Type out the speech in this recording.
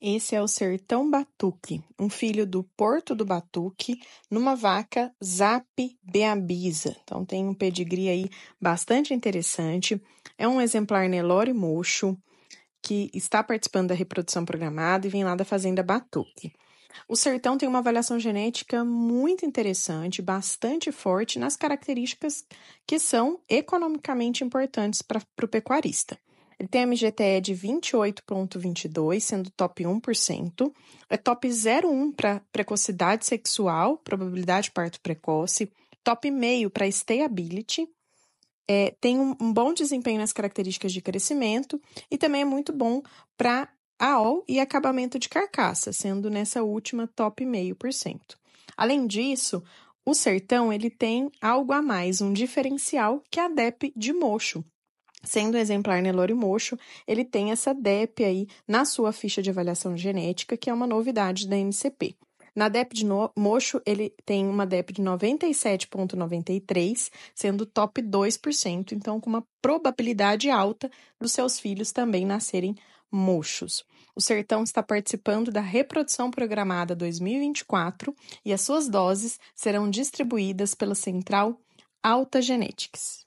Esse é o sertão batuque, um filho do Porto do Batuque, numa vaca Zap beabisa. Então tem um pedigree aí bastante interessante. É um exemplar Nelore mocho que está participando da reprodução programada e vem lá da fazenda Batuque. O sertão tem uma avaliação genética muito interessante, bastante forte nas características que são economicamente importantes para o pecuarista. Ele tem MGTE de 28,22, sendo top 1%. É top 0,1 para precocidade sexual, probabilidade de parto precoce. Top meio para stayability. É, tem um, um bom desempenho nas características de crescimento e também é muito bom para AOL e acabamento de carcaça, sendo nessa última top 0,5%. Além disso, o sertão ele tem algo a mais, um diferencial que é a DEP de mocho, Sendo exemplar Nelore Mocho, ele tem essa DEP aí na sua ficha de avaliação genética, que é uma novidade da MCP. Na DEP de no Mocho, ele tem uma DEP de 97,93, sendo top 2%, então com uma probabilidade alta dos seus filhos também nascerem mochos. O Sertão está participando da reprodução programada 2024 e as suas doses serão distribuídas pela Central Alta Genetics.